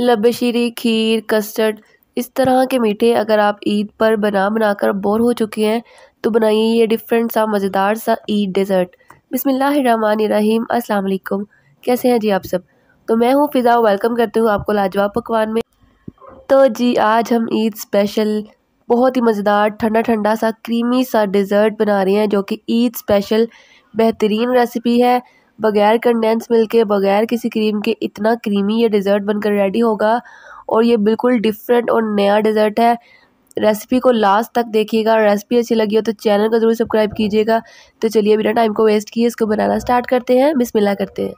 लबशीरी खीर custard इस तरह के मीठे अगर आप ईद पर बना बना कर बोर हो चुके हैं तो बनाइए ये डिफरेंट सा मज़ेदार सा ईद डेज़र्ट बिसमीम वालेकुम कैसे हैं जी आप सब तो मैं हूँ फ़िज़ा वेलकम करती हूँ आपको लाजवाब पकवान में तो जी आज हम ईद स्पेशल बहुत ही मज़ेदार ठंडा ठंडा सा क्रीमी सा डिज़र्ट बना रहे हैं जो कि ईद स्पेशल बेहतरीन रेसिपी है बगैर कंडेंस मिल्क के बगैर किसी क्रीम के इतना क्रीमी ये डिज़र्ट बनकर रेडी होगा और ये बिल्कुल डिफरेंट और नया डिज़र्ट है रेसिपी को लास्ट तक देखिएगा रेसिपी अच्छी लगी हो तो चैनल को ज़रूर सब्सक्राइब कीजिएगा तो चलिए बिना टाइम को वेस्ट किए इसको बनाना स्टार्ट करते हैं बिस्मिल्लाह करते हैं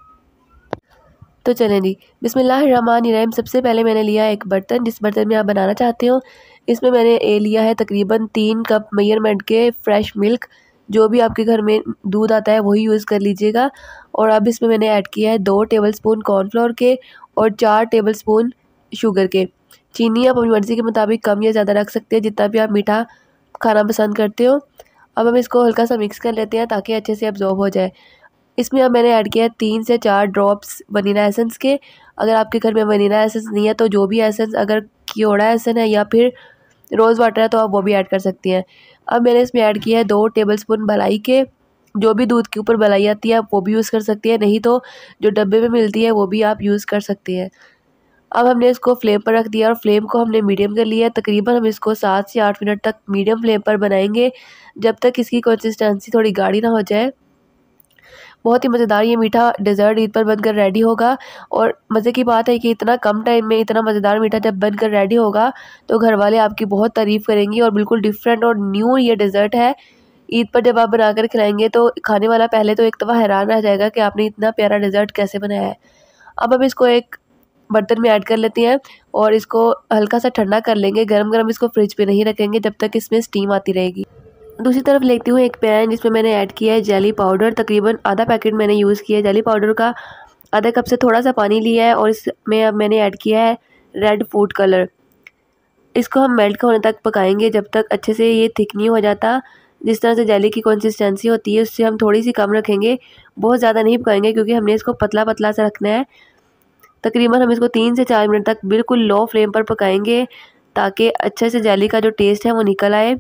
तो चलें जी बिसमीम सबसे पहले मैंने लिया एक बर्तन जिस बर्तन में आप बनाना चाहते हो इसमें मैंने ए लिया है तकरीबन तीन कप मेयरमेंट के फ्रेश मिल्क जो भी आपके घर में दूध आता है वही यूज़ कर लीजिएगा और अब इसमें मैंने ऐड किया है दो टेबल स्पून कॉर्नफ्लोर के और चार टेबल स्पून शुगर के चीनी आप अपनी मर्ज़ी के मुताबिक कम या ज़्यादा रख सकते हैं जितना भी आप मीठा खाना पसंद करते हो अब हम इसको हल्का सा मिक्स कर लेते हैं ताकि अच्छे से अब्जॉर्ब हो जाए इसमें अब मैंने ऐड किया है तीन से चार ड्रॉप्स वनीला एसेंस के अगर आपके घर में वनीला एसेंस नहीं है तो जो भी एसेंस अगर क्योड़ा एसेंस है या फिर रोज़ वाटर है तो आप वो भी ऐड कर सकती हैं अब मैंने इसमें ऐड किया है दो टेबल स्पून मलाई के जो भी दूध के ऊपर मलाई आती है आप वो भी यूज़ कर सकती है नहीं तो जो डब्बे में मिलती है वो भी आप यूज़ कर सकती हैं अब हमने इसको फ्लेम पर रख दिया और फ्लेम को हमने मीडियम कर लिया है तकरीबन हम इसको सात से आठ मिनट तक मीडियम फ्लेम पर बनाएंगे जब तक इसकी कंसिस्टेंसी थोड़ी गाढ़ी ना हो जाए बहुत ही मज़ेदार ये मीठा डिज़र्ट ईद पर बनकर रेडी होगा और मज़े की बात है कि इतना कम टाइम में इतना मज़ेदार मीठा जब बनकर रेडी होगा तो घर वाले आपकी बहुत तारीफ़ करेंगे और बिल्कुल डिफरेंट और न्यू ये डिज़र्ट है ईद पर जब आप बनाकर खिलाएंगे तो खाने वाला पहले तो एक दफ़ा हैरान रह जाएगा कि आपने इतना प्यारा डिज़र्ट कैसे बनाया है अब हम इसको एक बर्तन में ऐड कर लेते हैं और इसको हल्का सा ठंडा कर लेंगे गरम गरम इसको फ्रिज पे नहीं रखेंगे जब तक इसमें स्टीम आती रहेगी दूसरी तरफ लेती हूँ एक पैन जिसमें मैंने ऐड किया है जेली पाउडर तकरीबन आधा पैकेट मैंने यूज़ किया है जेली पाउडर का आधा कप से थोड़ा सा पानी लिया है और इसमें अब मैंने ऐड किया है रेड फूड कलर इसको हम मेल्ट होने तक पकाएंगे जब तक अच्छे से ये थिक नहीं हो जाता जिस तरह से जेली की कंसिस्टेंसी होती है उससे हम थोड़ी सी कम रखेंगे बहुत ज़्यादा नहीं पकाएंगे क्योंकि हमने इसको पतला पतला सा रखना है तकरीबन हम इसको तीन से चार मिनट तक बिल्कुल लो फ्लेम पर पकाएंगे ताकि अच्छे से जेली का जो टेस्ट है वो निकल आए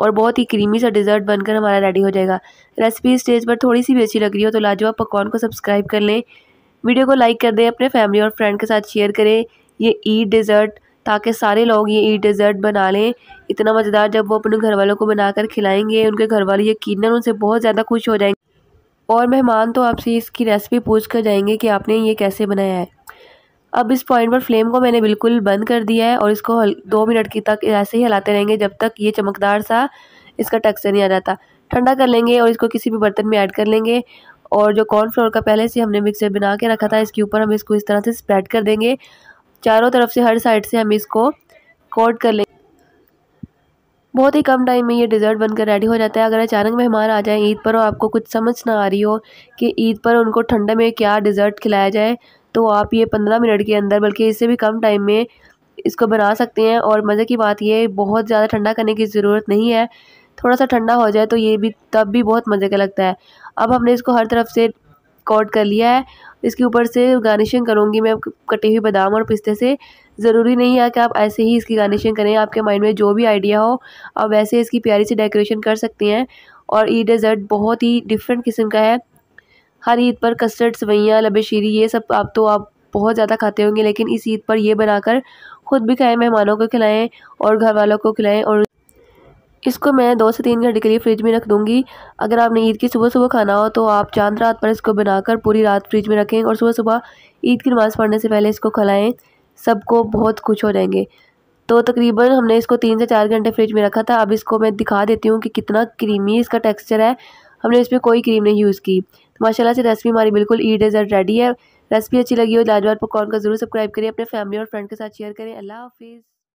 और बहुत ही क्रीमी सा डिज़र्ट बनकर हमारा रेडी हो जाएगा रेसिपी स्टेज पर थोड़ी सी भी अच्छी लग रही हो तो लाजवाब पकवान को सब्सक्राइब कर लें वीडियो को लाइक कर दें अपने फैमिली और फ्रेंड के साथ शेयर करें ये ईद डिज़र्ट ताकि सारे लोग ये ईद डिज़र्ट बना लें इतना मज़ेदार जब वो अपने घर वालों को बनाकर खिलाएंगे उनके घर वाले यकीन उनसे बहुत ज़्यादा खुश हो जाएंगे और मेहमान तो आपसे इसकी रेसिपी पूछ कर जाएंगे कि आपने ये कैसे बनाया है अब इस पॉइंट पर फ्लेम को मैंने बिल्कुल बंद कर दिया है और इसको दो मिनट की तक ऐसे ही हिलाते रहेंगे जब तक ये चमकदार सा इसका टक्सर नहीं आ जाता ठंडा कर लेंगे और इसको किसी भी बर्तन में ऐड कर लेंगे और जो कॉर्नफ्लोर का पहले से हमने मिक्सर बना के रखा था इसके ऊपर हम इसको इस तरह से स्प्रेड कर देंगे चारों तरफ से हर साइड से हम इसको कोट कर लेंगे बहुत ही कम टाइम में ये डिज़र्ट बनकर रेडी हो जाता है अगर अचानक मेहमान आ जाए ईद पर और आपको कुछ समझ ना आ रही हो कि ईद पर उनको ठंडे में क्या डिज़र्ट खिलाया जाए तो आप ये पंद्रह मिनट के अंदर बल्कि इससे भी कम टाइम में इसको बना सकते हैं और मज़े की बात ये बहुत ज़्यादा ठंडा करने की ज़रूरत नहीं है थोड़ा सा ठंडा हो जाए तो ये भी तब भी बहुत मज़े का लगता है अब हमने इसको हर तरफ से कोट कर लिया है इसके ऊपर से गार्निशिंग करूँगी मैं कटे हुई बादाम और पिस्ते से ज़रूरी नहीं है कि आप ऐसे ही इसकी गार्निशिंग करें आपके माइंड में जो भी आइडिया हो आप वैसे इसकी प्यारी सी डेकोरेशन कर सकते हैं और ये डेज़र्ट बहुत ही डिफरेंट किस्म का है हर ईद पर कस्टर्ड सवैयाँ लबेशीरी ये सब आप तो आप बहुत ज़्यादा खाते होंगे लेकिन इस ईद पर ये बनाकर ख़ुद भी खाएँ मेहमानों को खिलाएँ और घर वालों को खिलाएँ और इसको मैं दो से तीन घंटे के लिए फ्रिज में रख दूँगी अगर आपने ईद की सुबह सुबह खाना हो तो आप चांद रात पर इसको बनाकर पूरी रात फ्रिज में रखें और सुबह सुबह ईद की नमाज़ पढ़ने से पहले इसको खिलाएँ सबको बहुत खुश हो जाएंगे तो तकरीबन हमने इसको तीन से चार घंटे फ्रिज में रखा था अब इसको मैं दिखा देती हूँ कि कितना क्रीमी इसका टेक्सचर है हमने इसमें कोई क्रीम नहीं यूज़ की तो माशाला से रेसिपी हमारी बिल्कुल ई डेजर्ट रेडी है रेसिपी अच्छी लगी हो लाजवाब पकौन का जरूर सब्सक्राइब करें अपने फैमिली और फ्रेंड के साथ शेयर करें अल्लाह हाफिज़